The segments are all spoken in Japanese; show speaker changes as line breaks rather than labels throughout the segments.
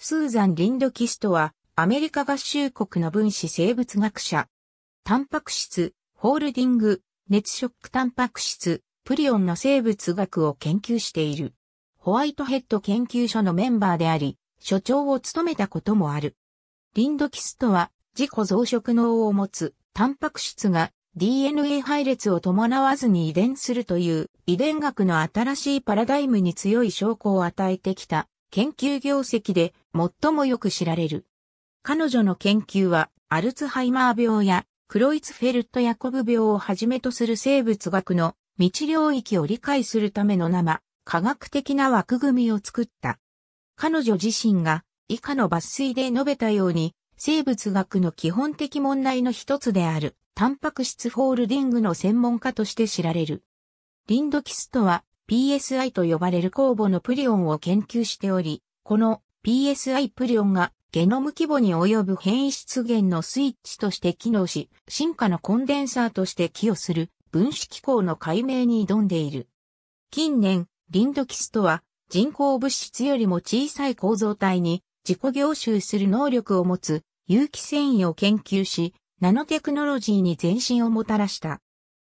スーザン・リンドキストは、アメリカ合衆国の分子生物学者。タンパク質、ホールディング、熱クタンパク質、プリオンの生物学を研究している。ホワイトヘッド研究所のメンバーであり、所長を務めたこともある。リンドキストは、自己増殖能を持つ、タンパク質が DNA 配列を伴わずに遺伝するという遺伝学の新しいパラダイムに強い証拠を与えてきた研究業績で最もよく知られる。彼女の研究は、アルツハイマー病や、クロイツフェルト・ヤコブ病をはじめとする生物学の未知領域を理解するための生、科学的な枠組みを作った。彼女自身が以下の抜粋で述べたように、生物学の基本的問題の一つである、タンパク質ホールディングの専門家として知られる。リンドキストは PSI と呼ばれる酵母のプリオンを研究しており、この PSI プリオンがゲノム規模に及ぶ変異質源のスイッチとして機能し、進化のコンデンサーとして寄与する分子機構の解明に挑んでいる。近年、リンドキストは人工物質よりも小さい構造体に自己凝集する能力を持つ有機繊維を研究し、ナノテクノロジーに前進をもたらした。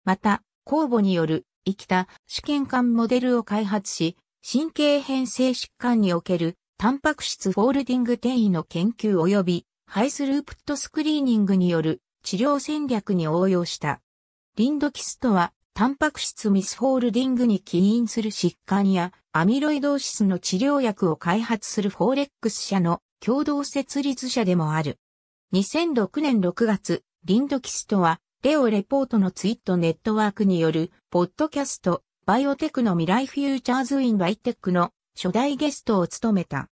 また、酵母による生きた試験管モデルを開発し、神経変性疾患におけるタンパク質フォールディング転移の研究及び、ハイスループットスクリーニングによる治療戦略に応用した。リンドキストは、タンパク質ミスフォールディングに起因する疾患や、アミロイドーシスの治療薬を開発するフォーレックス社の共同設立者でもある。2006年6月、リンドキストは、レオレポートのツイットネットワークによる、ポッドキャスト、バイオテクの未来フューチャーズインバイテックの初代ゲストを務めた。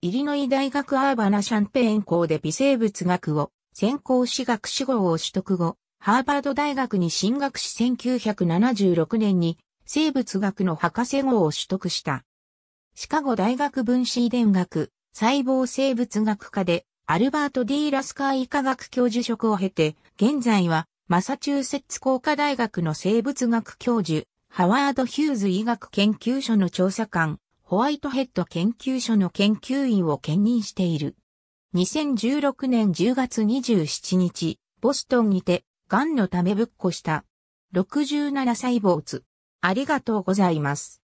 イリノイ大学アーバナ・シャンペーン校で微生物学を専攻し学士号を取得後、ハーバード大学に進学し1976年に生物学の博士号を取得した。シカゴ大学分子遺伝学、細胞生物学科でアルバート・ディー・ラスカー医科学教授職を経て、現在はマサチューセッツ工科大学の生物学教授、ハワード・ヒューズ医学研究所の調査官、ホワイトヘッド研究所の研究員を兼任している。2016年10月27日、ボストンにて、癌のためぶっこした。67歳坊主。ありがとうございます。